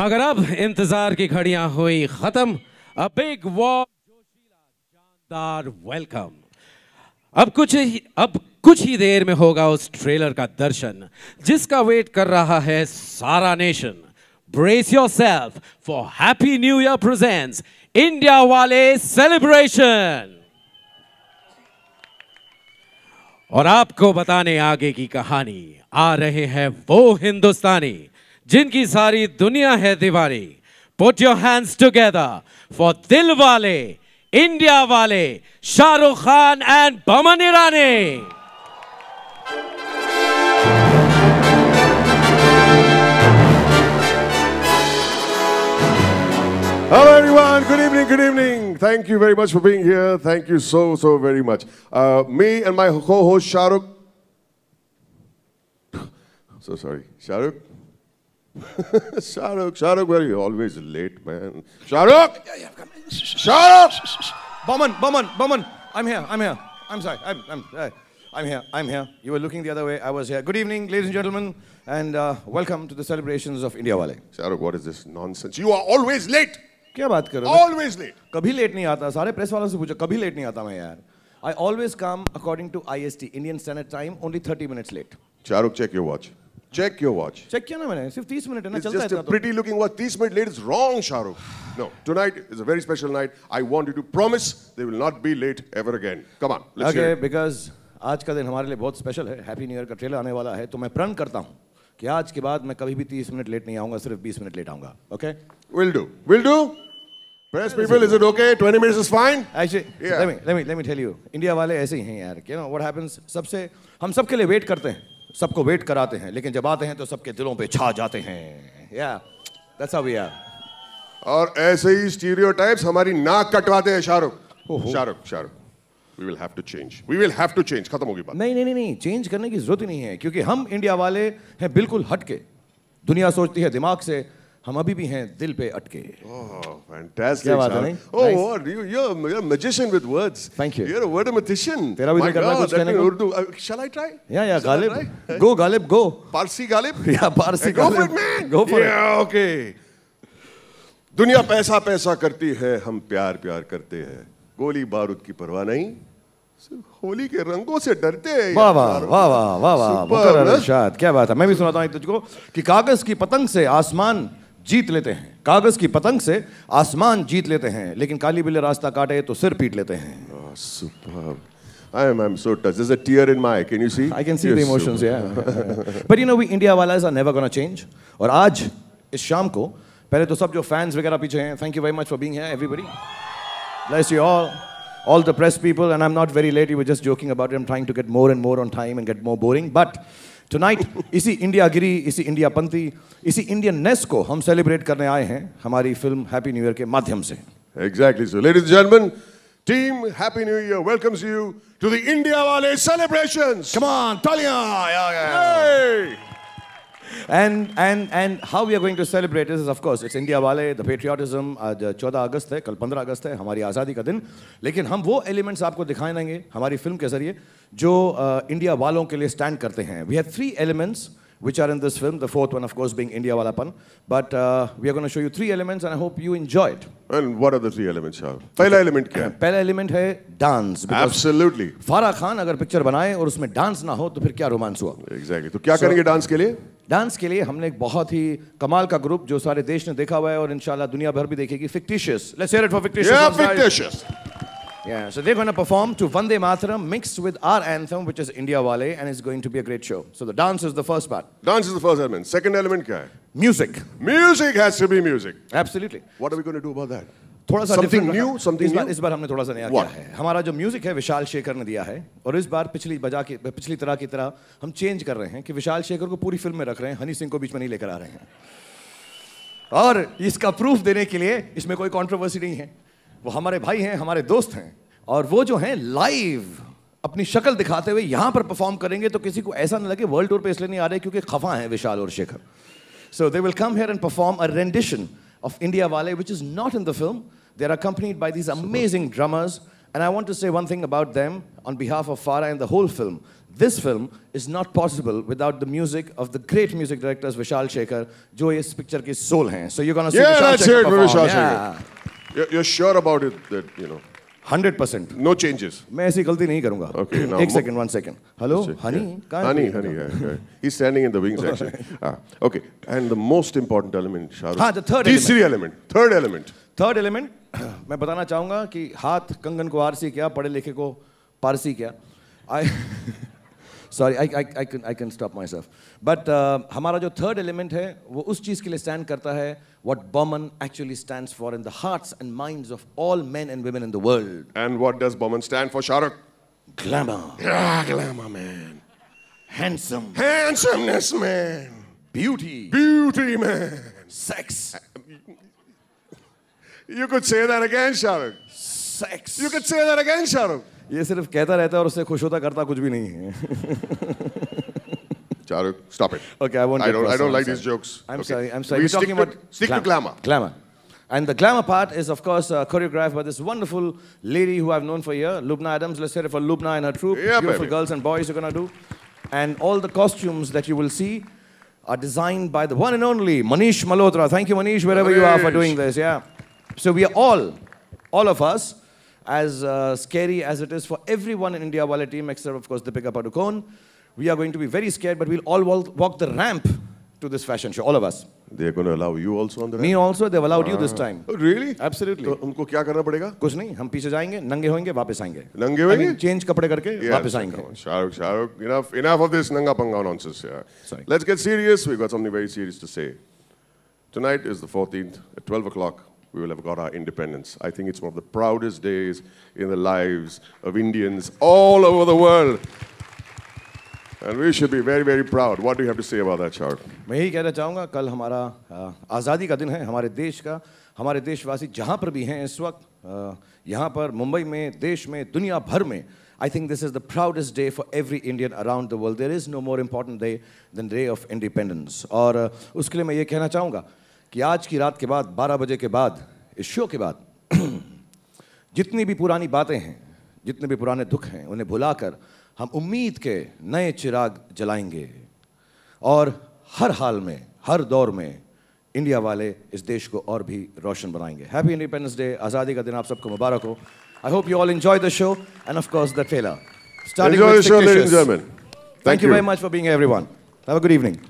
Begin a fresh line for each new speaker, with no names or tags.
मगर अब इंतजार की घड़ियां हुई खत्म अ बिग वॉर वेलकम अब कुछ ही अब कुछ ही देर में होगा उस ट्रेलर का दर्शन जिसका वेट कर रहा है सारा nation brace yourself for happy new year presents India वाले सेलिब्रेशन और आपको बताने आगे की कहानी आ रहे हैं वो हिंदुस्तानी जिनकी सारी दुनिया है दीवारी put your hands together for दिल वाले इंडिया वाले शाहरुख खान एंड बमन ईरानी
Hello everyone, good evening, good evening. Thank you very much for being here. Thank you so, so very much. Uh, me and my co-host Shahrukh, so sorry, Shahrukh, Shahrukh, Shahrukh, where are you? Always late, man. Shahrukh! Yeah, yeah, come
Shahrukh! Baman, Baman, Baman. I'm here, I'm here. I'm sorry, I'm, I'm, uh, I'm here, I'm here. You were looking the other way, I was here. Good evening, ladies and gentlemen, and uh, welcome to the celebrations of India Wale. Shahrukh, what is this nonsense? You are always late! क्या बात कर रहे हो Always late. कभी late नहीं आता सारे press वालों से पूछो कभी late नहीं आता मैं यार I always come according to IST, Indian Standard Time, only 30 minutes late.
Shahrukh, check your watch. Check your watch.
Check किया ना मैंने सिर्फ 30 मिनट है ना It's just a pretty
looking watch. 30 minutes late is wrong, Shahrukh. No, tonight is a very special night. I want you to promise they will not be late ever again. Come on, let's hear Okay,
because आज का दिन हमारे लिए बहुत special है happy new year का trailer आने वाला है तो मैं प्रण करता हूँ कि आज के बाद मैं कभी भी 30 मिनट लेट नहीं आऊंगा सिर्फ 20 मिनट लेट आऊंगा okay Will do. Will do? Press people, is it okay? 20 minutes is fine? Yeah. Actually let me tell you India वाले ऐसे ही हैं यार यू नो व्हाट हैपेंस सबसे हम सबके लिए वेट करते हैं सबको वेट कराते हैं लेकिन जब आते हैं तो सबके दिलों पे छा जाते हैं या दैट्स हाउ वी आर
और ऐसे ही स्टीरियोटाइप्स हमारी
नाक कटवाते हैं Shahrukh Shahrukh
Shahrukh we will have to change
we will have to change खत्म होगी बात नहीं नहीं नहीं चेंज करने की जरूरत नहीं है क्योंकि हम इंडिया वाले हैं बिल्कुल हटके दुनिया सोचती है दिमाग से हम अभी भी हैं दिल पे अटके
oh, oh, तेरा दुनिया पैसा पैसा करती है हम प्यार प्यार करते हैं गोली बारूद की परवाह नहीं होली के रंगों से डरते हैं वाह वाह वाह
वाह वाह वाह क्या बात है मैं भी सुनाता हूँ तुझको कि कागज की पतंग से आसमान जीत लेते हैं कागज की पतंग से आसमान जीत लेते हैं लेकिन काली बिल्ली रास्ता काटे तो सिर पीट लेते
हैं
I am I'm so touched. There's a tear in my eye. Can you see? I can see yes, the emotions. so Yeah. But you know, we India वालास are never going to change. और aaj, is sham ko, pehle to sab jo fans वगैरह पीछे hain, thank you very much for being here, everybody. Bless you all. all the press people, and I'm not very late. You were just joking about it. I'm trying to get more and more on time and get more boring. But tonight इसी India गिरी इसी India पंथी इसी Indian नेस को हम celebrate करने आए हैं हमारी फिल्म हैप्पी न्यू ईयर के माध्यम से exactly so ladies gentlemen team happy new year welcomes you to the India वाले सेलिब्रेशन समान ऑन तालियां And, and, and how we are going to celebrate this is, of course, it's India wale the patriotism, aaj 14 august hai kal 15 अगस्त है, हमारी आज़ादी का दिन, लेकिन हम वो एलिमेंट्स आपको दिखाए hamari film ke zariye jo uh, india walon ke liye stand karte hain we have three elements which are in this film, the fourth one, of course, being India wala pan But uh, we are going to show you three elements, and I hope you enjoy it. And what are the three elements, Shah? पहला element kya hai pehla element hai dance Absolutely. farah khan agar picture banaye aur usme dance na ho to fir kya romance hua
Exactly. to kya so, करेंगे
dance के लिए? Dance के लिए हमने एक बहुत ही कमाल का ग्रुप जो सारे देश ने देखा हुआ है और इंशाल्लाह दुनिया भर भी देखेगी fictitious let's hear it for fictitious या फिक्टिशियस या so they gonna perform to Vande Mataram mix with our anthem which is India वाले and is going to be a great show so the dance is the first part dance is the first element second element क्या है
music music has to be music absolutely what are we gonna do about that थोड़ा सा something new, something इस, बार, new? इस बार
हमने थोड़ा सा नया What? किया है हमारा जो म्यूजिक है विशाल शेखर ने दिया है और इस बार पिछली बजा के पिछली तरह की तरह हम चेंज कर रहे हैं कि विशाल शेखर को पूरी फिल्म में रख रहे हैं हनी सिंह को बीच में नहीं लेकर आ रहे हैं और इसका प्रूफ देने के लिए इसमें कोई कॉन्ट्रोवर्सी नहीं है वो हमारे भाई हैं हमारे दोस्त हैं और वो जो हैं लाइव अपनी शक्ल दिखाते हुए यहां पर परफॉर्म करेंगे तो किसी को ऐसा ना लगे वर्ल्ड टूर पे इसलिए नहीं आ रहे क्योंकि खफा हैं विशाल और Shekhar so they will come here and perform a rendition of India वाले which is not in the film They're accompanied by these amazing Super. drummers. And I want to say one thing about them on behalf of Farah and the whole film. This film is not possible without the music of the great music directors Vishal Shekhar, who is picture ke soul hain. So you're going to see yeah, Vishal Shekhar. Yeah, that's it, Vishal Shekhar. You're, sure about it that, you know. Hundred percent no changes मैं ऐसी गलती नहीं करूंगा एक second one second
hello honey honey honey he standing in the wings actually okay and the most important element Shahrukh हां the third तीसरी element third element
third element मैं बताना चाहूंगा कि हाथ कंगन को आरसी क्या पढ़े लिखे को पारसी क्या I Sorry, I can I can stop myself but हमारा जो third what Bauman actually stands for in the hearts and minds of all men and women in the world. And what does Bauman stand for, Shahrukh? Glamour. Yeah, glamour, man. Handsome.
Handsomeness, man. Beauty. Beauty, man.
Sex. You could say that again, Shahrukh. Sex. You could say that again, Shahrukh. ये सिर्फ कहता रहता है और उससे खुश होता करता कुछ भी नहीं है Charu, stop it. Okay, I won't. I don't. I don't like these jokes. I'm okay. sorry. I'm sorry. We We're talking to, about stick glamour. to glamour. Glamour. And the glamour part is, of course, uh, choreographed by this wonderful lady who I've known for a year, Lubna Adams. Let's hear it for Lubna and her troupe. Yeah, Beautiful baby. girls and boys you're going to do. And all the costumes that you will see are designed by the one and only Manish Malhotra. Thank you, Manish, wherever Manish. you are for doing this. Yeah. So we are all, all of us, as uh, scary as it is for everyone in India Wale team, except, of course, Deepika Padukone. We are going to be very scared, but we'll all walk the ramp to this fashion show, all of us.
They're going to allow you also on the ramp? Me also, they've allowed ah. you this ah. time.
Oh, really? Absolutely. So, उनको क्या करना पड़ेगा? कुछ नहीं, हम पीछे जाएंगे, नंगे होंगे, वापस आएंगे. नंगे होंगे? I mean, change कपड़े करके yes, वापस आएंगे.
Shahrukh, Shahrukh, enough, enough of this nanga panga nonsense. Yeah. Sorry. Let's get serious. We've got something very serious to say. Tonight is the 14th at 12 o'clock we will have got our independence. I think it's one of the proudest days in the lives of Indians all over the world. And we should be very, very proud. What do you have to say about that, Charles?
I will say चाहूँगा कल is our का Day. Our country, our का हमारे देशवासी जहाँ पर भी हैं इस वक्त यहाँ पर मुंबई में देश में दुनिया भर think this is the proudest day for every Indian around the world. There is no more important day than Day of Independence. और उसके लिए मैं ये कहना कि आज की रात के बाद 12 बजे के बाद इस शो के बाद जितनी भी पुरानी बातें हैं जितने भी पुराने दुख हैं उन्हें भुलाकर हम उम्मीद के नए चिराग जलाएंगे और हर हाल में हर दौर में इंडिया वाले इस देश को और भी रोशन बनाएंगे हैप्पी इंडिपेंडेंस डे आज़ादी का दिन आप सबको मुबारक हो I hope you all enjoy the show and of course course the trailer thank you much for being everyone have a good evening